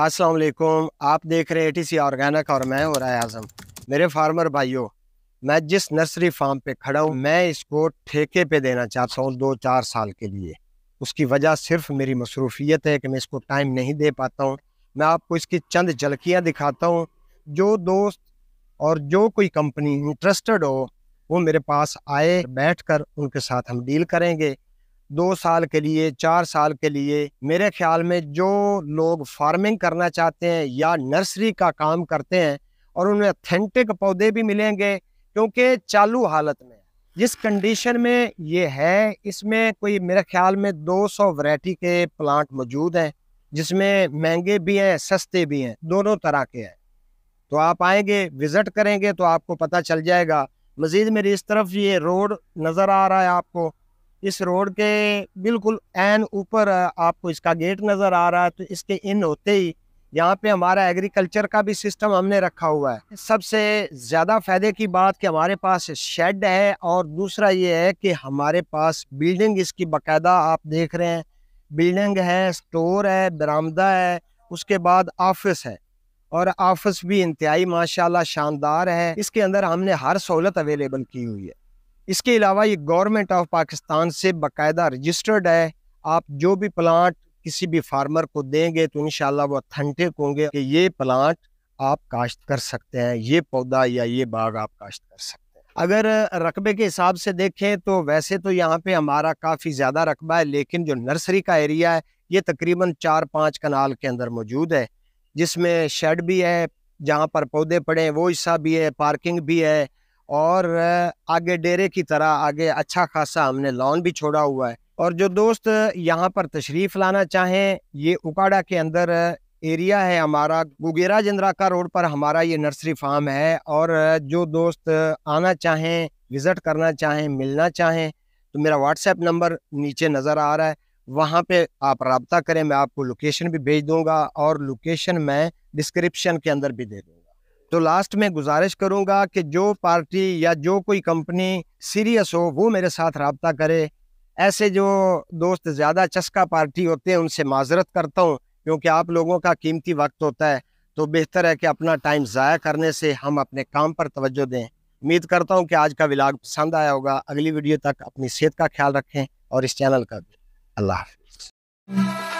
अस्सलाम वालेकुम आप देख रहे हैं टी ऑर्गेनिक और मैं और आजम मेरे फार्मर भाइयों मैं जिस नर्सरी फार्म पे खड़ा हूँ मैं इसको ठेके पे देना चाहता हूँ दो चार साल के लिए उसकी वजह सिर्फ मेरी मसरूफियत है कि मैं इसको टाइम नहीं दे पाता हूँ मैं आपको इसकी चंद झलकियाँ दिखाता हूँ जो दोस्त और जो कोई कंपनी इंटरेस्टेड हो वो मेरे पास आए कर उनके साथ हम डील करेंगे दो साल के लिए चार साल के लिए मेरे ख्याल में जो लोग फार्मिंग करना चाहते हैं या नर्सरी का काम करते हैं और उन्हें अथेंटिक पौधे भी मिलेंगे क्योंकि चालू हालत में जिस कंडीशन में ये है इसमें कोई मेरे ख्याल में 200 सौ वैरायटी के प्लांट मौजूद हैं जिसमें महंगे भी हैं सस्ते भी हैं दोनों तरह के हैं तो आप आएंगे विज़िट करेंगे तो आपको पता चल जाएगा मज़ीद मेरी इस तरफ ये रोड नज़र आ रहा है आपको इस रोड के बिल्कुल एन ऊपर आपको इसका गेट नज़र आ रहा है तो इसके इन होते ही यहाँ पे हमारा एग्रीकल्चर का भी सिस्टम हमने रखा हुआ है सबसे ज़्यादा फायदे की बात कि हमारे पास शेड है और दूसरा ये है कि हमारे पास बिल्डिंग इसकी बाकायदा आप देख रहे हैं बिल्डिंग है स्टोर है बरामदा है उसके बाद ऑफिस है और ऑफिस भी इंतहाई माशाल्लाह शानदार है इसके अंदर हमने हर सहूलत अवेलेबल की हुई है इसके अलावा ये गवर्नमेंट ऑफ पाकिस्तान से बाकायदा रजिस्टर्ड है आप जो भी प्लांट किसी भी फार्मर को देंगे तो इन वो अथेंटिक होंगे कि ये प्लांट आप काश्त कर सकते हैं ये पौधा या ये बाग आप काश्त कर सकते हैं अगर रकबे के हिसाब से देखें तो वैसे तो यहाँ पे हमारा काफ़ी ज़्यादा रकबा है लेकिन जो नर्सरी का एरिया है ये तकरीबन चार पाँच कनाल के अंदर मौजूद है जिसमें शेड भी है जहाँ पर पौधे पड़े वो हिस्सा भी है पार्किंग भी है और आगे डेरे की तरह आगे अच्छा खासा हमने लॉन भी छोड़ा हुआ है और जो दोस्त यहाँ पर तशरीफ़ लाना चाहें ये उकाड़ा के अंदर एरिया है हमारा गुगेरा का रोड पर हमारा ये नर्सरी फार्म है और जो दोस्त आना चाहें विज़िट करना चाहें मिलना चाहें तो मेरा व्हाट्सएप नंबर नीचे नज़र आ रहा है वहाँ पे आप रबता करें मैं आपको लोकेशन भी भेज दूँगा और लोकेशन मैं डिस्क्रिप्शन के अंदर भी दे दूँगा तो लास्ट में गुजारिश करूंगा कि जो पार्टी या जो कोई कंपनी सीरियस हो वो मेरे साथ रबता करे ऐसे जो दोस्त ज़्यादा चस्का पार्टी होते हैं उनसे माजरत करता हूँ क्योंकि आप लोगों का कीमती वक्त होता है तो बेहतर है कि अपना टाइम ज़ाया करने से हम अपने काम पर तवज्जो दें उम्मीद करता हूँ कि आज का विलाग पसंद आया होगा अगली वीडियो तक अपनी सेहत का ख्याल रखें और इस चैनल का भी अल्लाह हाफिज़